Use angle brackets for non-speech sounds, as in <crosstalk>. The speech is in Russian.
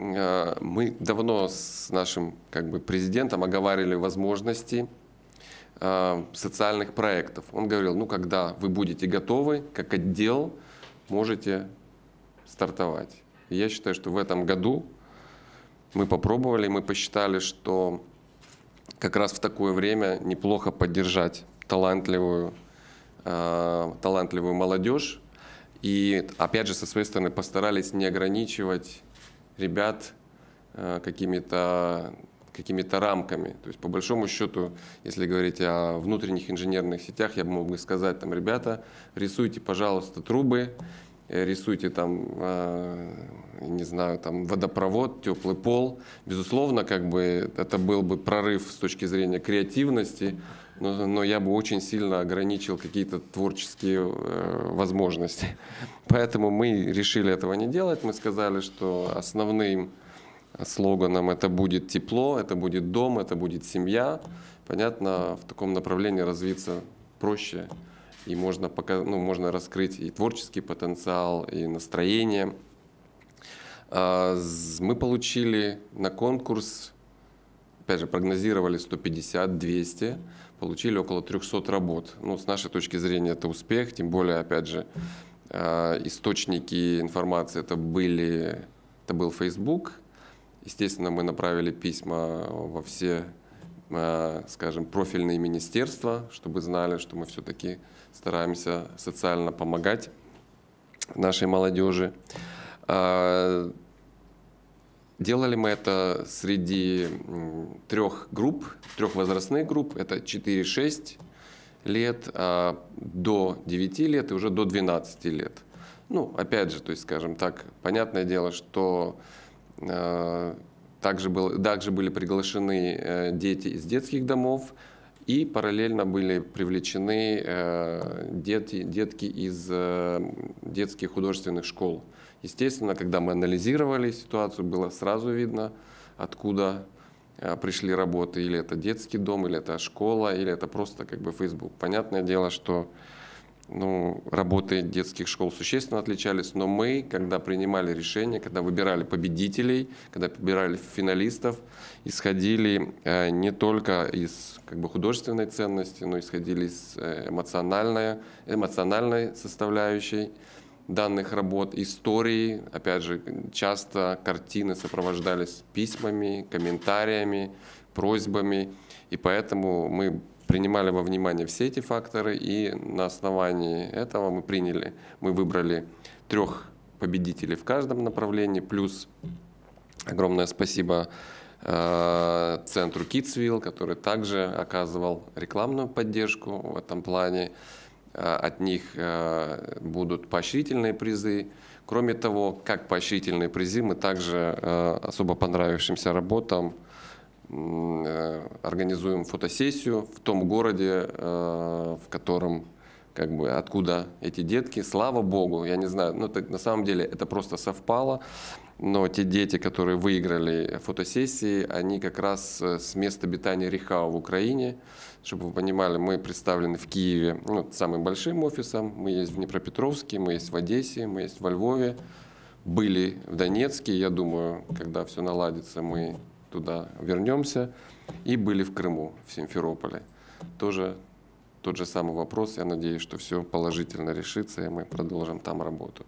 Э, мы давно с нашим как бы, президентом оговаривали возможности э, социальных проектов. Он говорил, ну когда вы будете готовы, как отдел, можете стартовать. я считаю, что в этом году мы попробовали, мы посчитали, что как раз в такое время неплохо поддержать талантливую, э, талантливую молодежь. И опять же, со своей стороны, постарались не ограничивать ребят э, какими-то какими-то рамками. То есть, по большому счету, если говорить о внутренних инженерных сетях, я бы мог бы сказать, там, ребята, рисуйте, пожалуйста, трубы, э, рисуйте там, э, не знаю, там водопровод, теплый пол. Безусловно, как бы это был бы прорыв с точки зрения креативности, но, но я бы очень сильно ограничил какие-то творческие э, возможности. <laughs> Поэтому мы решили этого не делать. Мы сказали, что основным слоганом это будет тепло, это будет дом, это будет семья. Понятно, в таком направлении развиться проще и можно, пока, ну, можно раскрыть и творческий потенциал, и настроение. А, мы получили на конкурс опять же, прогнозировали 150-200, получили около 300 работ. Ну, с нашей точки зрения это успех, тем более, опять же, э, источники информации это были, это был Facebook. Естественно, мы направили письма во все, э, скажем, профильные министерства, чтобы знали, что мы все-таки стараемся социально помогать нашей молодежи. Э, Делали мы это среди трех групп, трех возрастных групп. Это 4-6 лет, а, до 9 лет и уже до 12 лет. Ну, опять же, то есть, скажем так, понятное дело, что а, также, был, также были приглашены э, дети из детских домов, и параллельно были привлечены э, дети, детки из э, детских художественных школ. Естественно, когда мы анализировали ситуацию, было сразу видно, откуда э, пришли работы, или это детский дом, или это школа, или это просто как бы Facebook. Понятное дело, что ну, работы детских школ существенно отличались, но мы, когда принимали решение, когда выбирали победителей, когда выбирали финалистов, исходили э, не только из как бы, художественной ценности, но исходили из э, эмоциональной, эмоциональной составляющей, данных работ, истории. Опять же, часто картины сопровождались письмами, комментариями, просьбами. И поэтому мы принимали во внимание все эти факторы, и на основании этого мы приняли, мы выбрали трех победителей в каждом направлении, плюс огромное спасибо э, центру Китсвилл, который также оказывал рекламную поддержку в этом плане. Э, от них э, будут поощрительные призы. Кроме того, как поощрительные призы, мы также э, особо понравившимся работам организуем фотосессию в том городе, в котором как бы откуда эти детки. Слава богу, я не знаю, ну на самом деле это просто совпало. Но те дети, которые выиграли фотосессии, они как раз э, с места обитания Рихау в Украине. Чтобы вы понимали, мы представлены в Киеве ну, самым большим офисом. Мы есть в Днепропетровске, мы есть в Одессе, мы есть во Львове. Были в Донецке, я думаю, когда все наладится, мы туда вернемся. И были в Крыму, в Симферополе. Тоже тот же самый вопрос. Я надеюсь, что все положительно решится, и мы продолжим там работу.